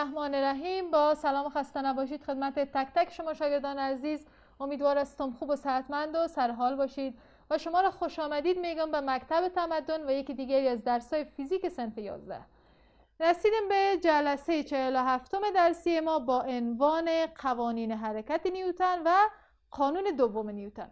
الرحمن الرحیم با سلام و خسته نباشید خدمت تک تک شما شاگردان عزیز امیدوار استم خوب و صحتمند و سرحال باشید و شما را خوش آمدید میگم به مکتب تمدن و یکی دیگری از های فیزیک سنف 11 رسیدیم به جلسه 47 درسی ما با عنوان قوانین حرکت نیوتن و قانون دوم نیوتن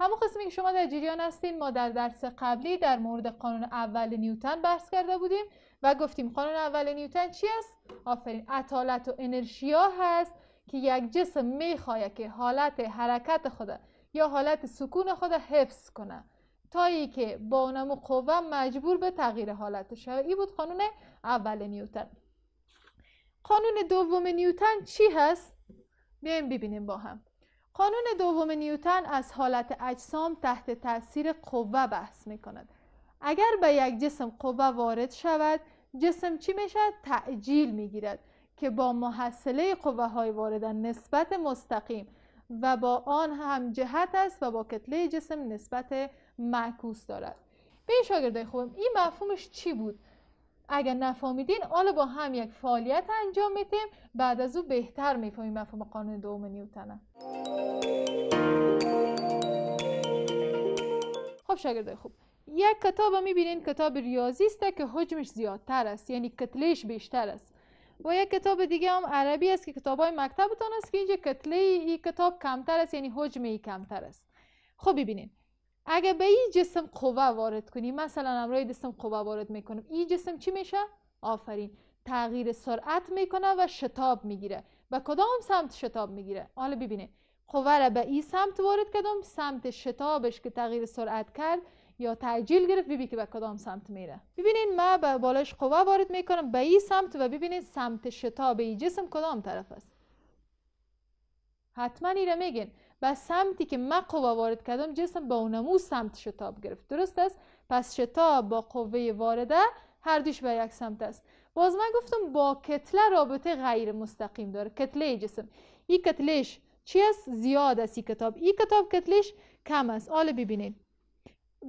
همون قسمی که شما در جریان هستین ما در درس قبلی در مورد قانون اول نیوتن بحث کرده بودیم و گفتیم قانون اول نیوتن چی است آفرین اطالت و انرشیا هست که یک جسم میخواهد که حالت حرکت خود یا حالت سکون خود حفظ کنه تا که با اونم قوه مجبور به تغییر حالت شود این بود قانون اول نیوتن قانون دوم نیوتن چی هست بیایم ببینیم با هم قانون دوم نیوتن از حالت اجسام تحت تاثیر قوه بحث می اگر به یک جسم قوه وارد شود جسم چی میشد تعجیل میگیرد که با محصله قوه های واردن نسبت مستقیم و با آن هم جهت است و با کتله جسم نسبت معکوس دارد به این شاگرده خوبم این مفهومش چی بود اگر نفهمیدین حالا با هم یک فعالیت انجام میتیم بعد از او بهتر میفهمیم مفهوم قانون دوم نیوتن خب شاگردای خوب یک کتاب میبینین کتاب ریاضی است که حجمش زیادتر است یعنی کتلهش بیشتر است و یک کتاب دیگه هم عربی است که کتاب های مکتبتان است که اینجا کتله ای کتاب کمتر است یعنی حجم ای کمتر است خب ببینین اگه به این جسم قوه وارد کنی مثلا امرای جسم قوه وارد میکنم این جسم چی میشه آفرین تغییر سرعت میکنه و شتاب میگیره به کدام سمت شتاب میگیره حالا ببینه قوه را به این سمت وارد کردم سمت شتابش که تغییر سرعت کرد یا تعجیل گرفت ببین که به کدام سمت میره ببینین ما به بالاش قوه وارد میکنم به این سمت و ببینید سمت شتاب جسم کدام طرف است حتما ایره میگین به سمتی که ما قوه وارد کردم جسم به اونمو سمت شتاب گرفت درست است پس شتاب با قوه وارده هر دوش به یک سمت است باز من گفتم با کتله رابطه غیر مستقیم داره کتله جسم این کتلهش چی است زیاد است این کتاب این کتاب کتلهش کم است حالا ببینید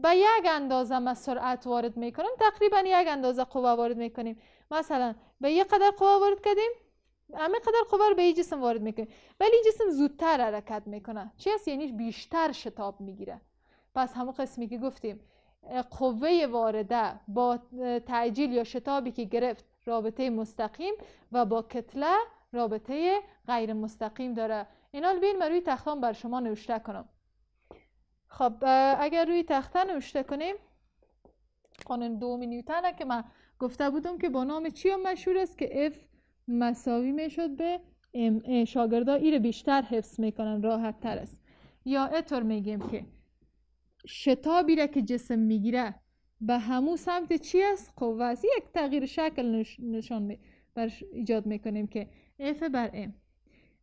به یک اندازه ما سرعت وارد میکنیم تقریبا یک اندازه قوه وارد میکنیم مثلا به یک قدر قوه وارد کردیم همه قدر قوه رو به این جسم وارد میکنیم ولی این جسم زودتر حرکت میکنه چی هست یعنی بیشتر شتاب میگیره پس همون قسمی که گفتیم قوه وارده با تعجیل یا شتابی که گرفت رابطه مستقیم و با کتله رابطه غیر مستقیم داره اینا رو روی تختان بر شما نوشته کنم خب اگر روی تخته نوشته کنیم قانون دوم نیوتن که من گفته بودم که با نام چی هم مشهور است که F مساوی شد به MA شاگردا ایره بیشتر حفظ میکنن راحت تر است یا اطور میگیم که شتابی را که جسم میگیره به همو سمت چی است قوه خب، است یک تغییر شکل نشان می برش ایجاد میکنیم که F بر M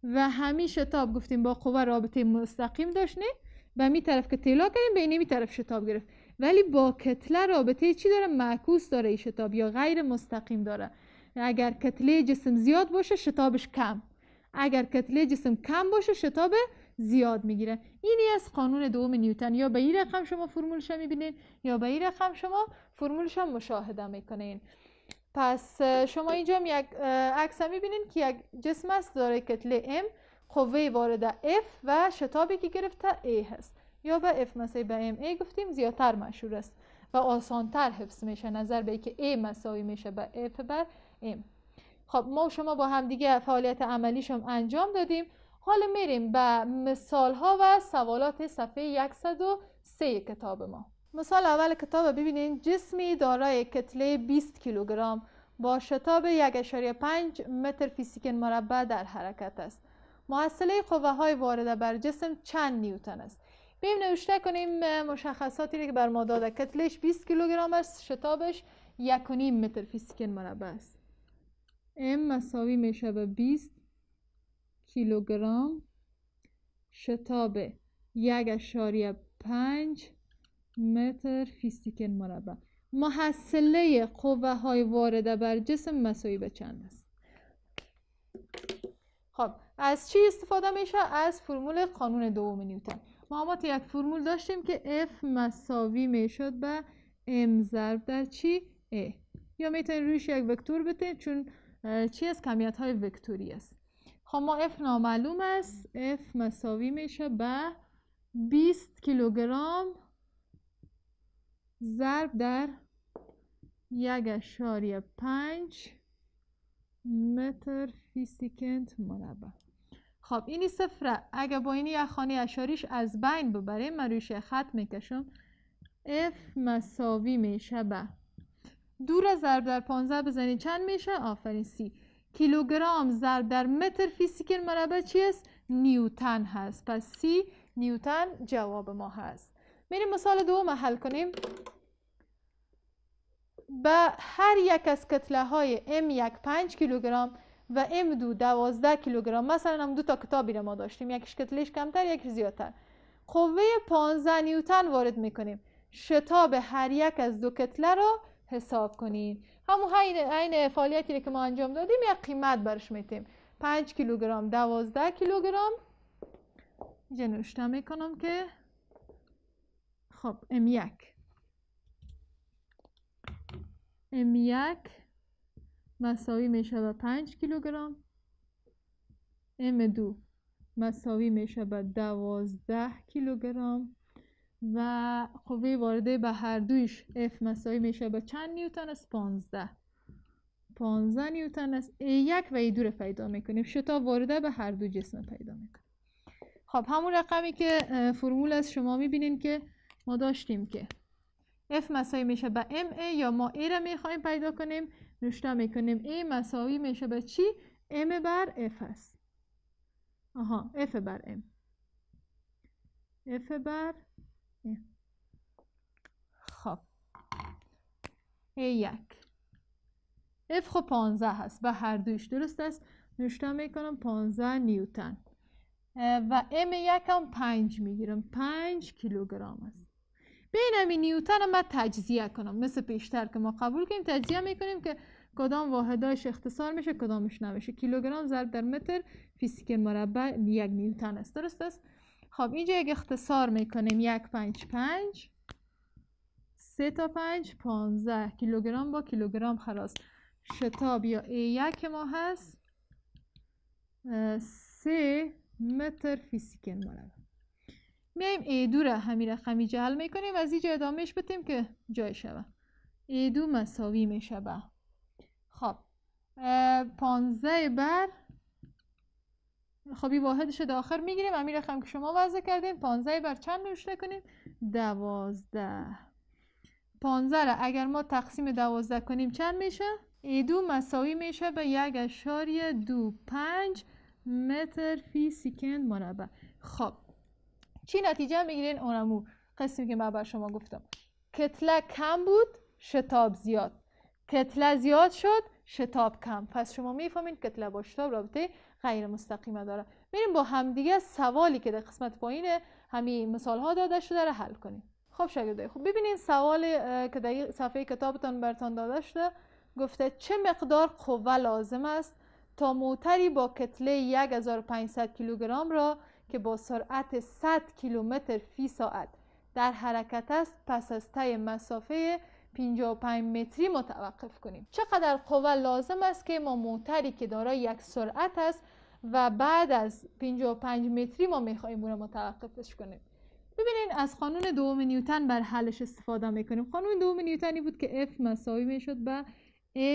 و همیشه شتاب گفتیم با قوه رابطه مستقیم داشت و می طرف که تیلا کردیم به طرف شتاب گرفت ولی با کتله رابطه چی داره معکوس داره این شتاب یا غیر مستقیم داره اگر کتله جسم زیاد باشه شتابش کم اگر کتله جسم کم باشه شتاب زیاد میگیره اینی از قانون دوم نیوتن یا به این رقم شما فرمولش میبینین یا به این رقم شما فرمولش مشاهده میکنین پس شما اینجا یک عکس میبینین که یک جسم است داره کتله M قوه وارد F و شتابی که گرفته A هست یا به F مساوی به A گفتیم زیادتر مشهور است و آسانتر حفظ میشه نظر به که A مساوی میشه به F بر M خب ما شما با همدیگه فعالیت عملیشم انجام دادیم حالا میریم به مثال ها و سوالات صفحه 103 کتاب ما مثال اول کتاب ببینید جسمی دارای کتله 20 کیلوگرم با شتاب 1.5 متر فیسیکن مربع در حرکت است محصله قوه های وارده بر جسم چند نیوتن است بیم نوشته کنیم مشخصاتی که بر ما داده کتلش 20 کیلوگرم است شتابش 1.5 متر فی مربع است ام مساوی میشه به 20 کیلوگرم شتاب 1.5 متر فی مربع محصله قوه های وارده بر جسم مساوی به چند است خب از چی استفاده میشه؟ از فرمول قانون دوم نیوتن ما یک فرمول داشتیم که F مساوی میشد به M ضرب در چی؟ A یا میتونید رویش یک وکتور بتین چون چی از کمیت های وکتوری است خب ما F نامعلوم است F مساوی میشه به 20 کیلوگرم ضرب در یک اشاری پنج متر فی مربع خب اینی صفره اگه با این یخانی اشاریش از بین ببریم من روش خط میکشم اف مساوی میشه به دور ضرب در 15 بزنی چند میشه آفرین سی کیلوگرم ضرب در متر فی سیکل مربع چی است نیوتن هست پس سی نیوتن جواب ما هست میریم مثال دوم حل کنیم به هر یک از کتله های M1 5 کیلوگرام، و ام دو دوازده کیلوگرم مثلا هم دو تا کتابی رو ما داشتیم یکیش کتلش کمتر یکیش زیادتر قوه 15 نیوتن وارد میکنیم شتاب هر یک از دو کتله رو حساب کنین همون عین فعالیتی که ما انجام دادیم یک قیمت برش میتیم 5 کیلوگرم 12 کیلوگرم اینجا نوشته میکنم که خب ام یک ام یک مساوی می شود 5 کیلوگرم M2 مساوی می شود 12 کیلوگرم و قوه خب وارده به هر دویش F مساوی می شود چند نیوتن است 15 15 نیوتن است A1 و A2 رو پیدا میکنیم شتاب وارده به هر دو جسم پیدا میکنیم خب همون رقمی که فرمول از شما میبینین که ما داشتیم که F مساوی میشه به MA یا ما A رو میخوایم پیدا کنیم نوشته میکنیم ای مساوی میشه به چی؟ ام بر اف است آها اف بر ام اف بر ام خب ای یک اف خب پانزه هست به هر دویش درست است نشته میکنم پانزه نیوتن و ام یک هم پنج میگیرم پنج کیلوگرم است امی نیوتن ما تجزیه کنم مثل پیشتر که ما قبول کنیم تجزیه میکنیم که کدام واحداش اختصار میشه کدامش نمیشه کیلوگرم ضرب در متر فیزیک مربع یک نیوتن است درست است خب اینجا یک اختصار میکنیم یک پنج پنج سه تا پنج پانزه کیلوگرم با کیلوگرم خلاص شتاب یا ای یک ما هست سه متر فیزیک مربع میایم ایدو را همین رقمی جهل میکنیم و از اینجا ادامهش بتیم که جای شوه ایدو مساوی میشه خب پانزه بر خب این واحدش داخل میگیریم همین رقم که شما وضع کردیم. پانزه بر چند نوشته کنیم دوازده پانزه را اگر ما تقسیم دوازده کنیم چند میشه؟ ایدو مساوی میشه به یک اشاری دو پنج متر فی سیکند مربع خب چی نتیجه میگیرین اونمو قسمی که من بر شما گفتم کتله کم بود شتاب زیاد کتله زیاد شد شتاب کم پس شما میفهمین کتله با شتاب رابطه غیر مستقیمه داره میریم با همدیگه سوالی که در قسمت پایین همین مثال ها داده شده را حل کنیم خب شاگرده خب ببینین سوال که در صفحه کتابتان برتان داده شده گفته چه مقدار قوه لازم است تا موتری با کتله 1500 کیلوگرم را که با سرعت 100 کیلومتر فی ساعت در حرکت است پس از طی مسافه 55 متری متوقف کنیم چقدر قوه لازم است که ما موتری که دارای یک سرعت است و بعد از 55 متری ما میخواهیم اون رو متوقفش کنیم ببینین از قانون دوم نیوتن بر حلش استفاده میکنیم قانون دوم نیوتنی بود که F مساوی میشد به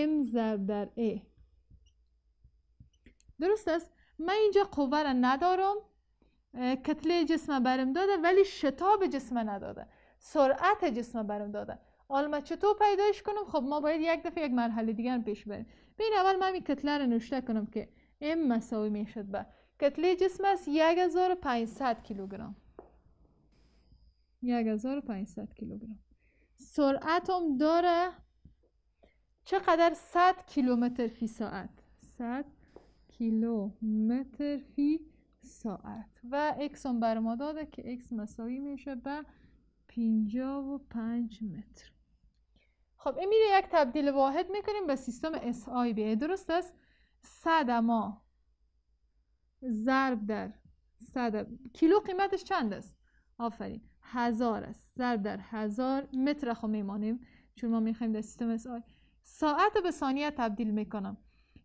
M ضرب در A درست است من اینجا قوه را ندارم کتله جسم برم داده ولی شتاب جسم نداده سرعت جسم برم داده ما چطور پیداش کنم خب ما باید یک دفعه یک مرحله دیگر پیش بریم بین اول من این کتله رو نوشته کنم که ام مساوی میشد به کتله جسم است 1500 کیلوگرم 1500 کیلوگرم سرعتم داره چقدر 100 کیلومتر فی ساعت 100 کیلومتر فی ساعت و x هم بر ما داده که x مساوی میشه به 55 متر خب این میره یک تبدیل واحد میکنیم به سیستم SIB درست است صد ما ضرب در صد کیلو قیمتش چند است آفرین هزار است ضرب در هزار متر خو خب میمانیم چون ما میخوایم در سیستم SI ساعت به ثانیه تبدیل میکنم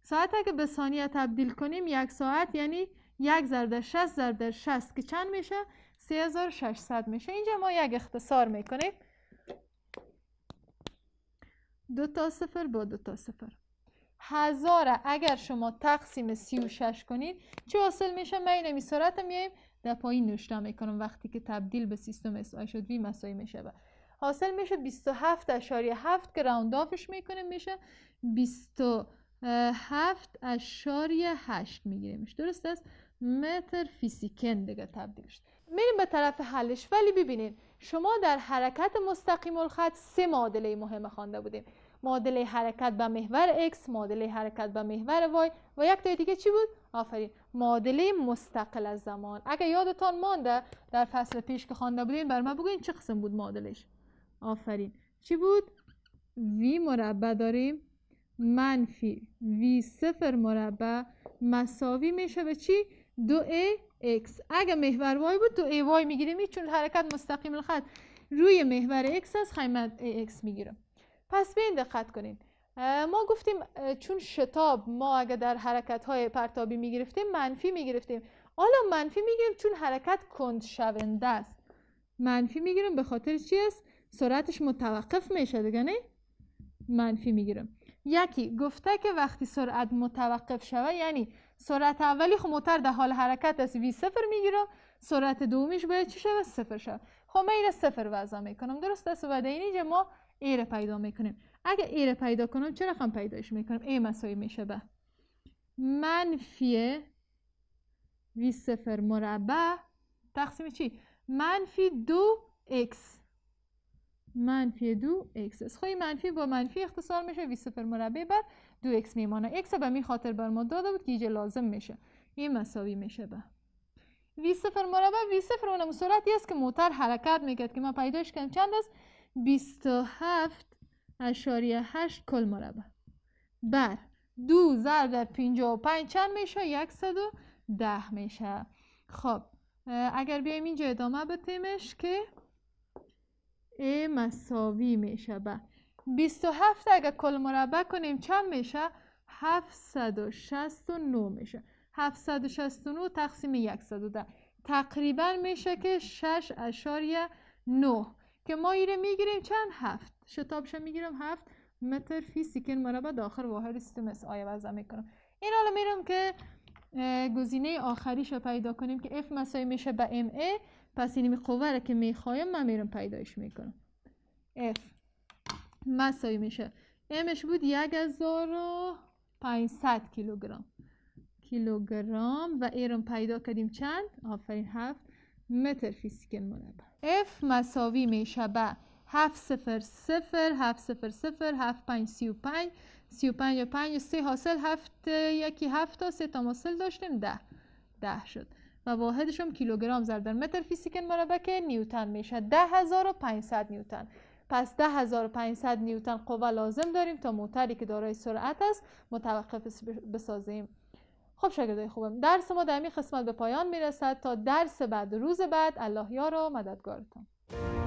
ساعت اگه به ثانیه تبدیل کنیم یک ساعت یعنی یک ضرب در 60 ضرب در 60 که چند میشه 3600 میشه اینجا ما یک اختصار میکنیم دو تا صفر با دو تا صفر هزار اگر شما تقسیم 36 کنید چه حاصل میشه من اینمی صورت میایم در پایین نوشته میکنم وقتی که تبدیل به سیستم اسعی شد وی مساوی میشه حاصل میشه 27 اشاری 7 که راوند آفش میکنیم میشه 27 اشاری 8 میگیریمش درست است متر سیکن دیگه تبدیل شد میریم به طرف حلش ولی ببینید شما در حرکت مستقیم الخط سه معادله مهم خوانده بودیم معادله حرکت به محور x معادله حرکت به محور y و یک تای دیگه چی بود آفرین معادله مستقل از زمان اگر یادتان مانده در فصل پیش که خوانده بودین بر ما بگوین چه قسم بود معادلش آفرین چی بود v مربع داریم منفی v صفر مربع مساوی میشه به چی دو اکس. اگه محور وای بود تو ای وای میگیریم چون حرکت مستقیم الخط روی محور x از ای x میگیرم پس به دقت کنین ما گفتیم چون شتاب ما اگه در حرکت های پرتابی میگرفتیم منفی میگرفتیم حالا منفی میگیریم چون حرکت کند شونده است منفی میگیرم به خاطر چی است سرعتش متوقف میشه دیگه نه منفی میگیرم یکی گفته که وقتی سرعت متوقف شوه یعنی سرعت اولی خب موتر در حال حرکت است وی صفر میگیره سرعت دومیش باید چی شود صفر شد خب من اینه صفر وضع میکنم درست است و در اینجا ما ایره پیدا میکنیم اگر ایره پیدا کنم چرا خم پیداش میکنم ای مسایی میشه به منفی وی صفر مربع تقسیم چی منفی دو اکس منفی دو اکس است خب منفی با منفی اختصار میشه وی صفر مربع بر دو اکس میمانه اکس به می خاطر بر ما داده بود که لازم میشه این مساوی میشه به وی صفر مربع وی صفر اونم سرعتی است که موتر حرکت میکرد که ما پیداش کنیم چند است 27 اشاریه 8 کل مربع بر دو ضرب در 55 چند میشه 110 میشه خب اگر بیایم اینجا ادامه بتیمش که ای مساوی میشه با. 27 اگه کل مربع کنیم چند میشه 769 میشه 769 تقسیم 110 تقریبا میشه که 6 اشاریه 9 که ما ایره میگیریم چند هفت شتابش میگیرم هفت متر فی سیکن مربع داخل واحد سیستم اس آیا وضع میکنم این حالا میرم که گزینه آخریش رو پیدا کنیم که F مساوی میشه به MA پس اینی قوه را که میخوایم من میرم پیدایش میکنم F مساوی میشه امش بود یک هزار و کیلوگرام کیلوگرام کیلوگرم و ایرم پیدا کردیم چند آفرین هفت متر فیسیکل مربع اف مساوی میشه به هفت صفر صفر هفت صفر صفر هفت پنج سی و پنج سی و پنج و پنج سه حاصل هفت یکی هفت تا سه تا حاصل داشتیم ده ده شد و واحدشم کیلوگرام ضرب در متر فیسیکل مربع که نیوتن میشه ده هزار و پنج نیوتن پس 10500 نیوتن قوه لازم داریم تا موتری که دارای سرعت است متوقف بسازیم خب شاگردای خوبم درس ما در این قسمت به پایان میرسد تا درس بعد روز بعد الله یار و مددگارتان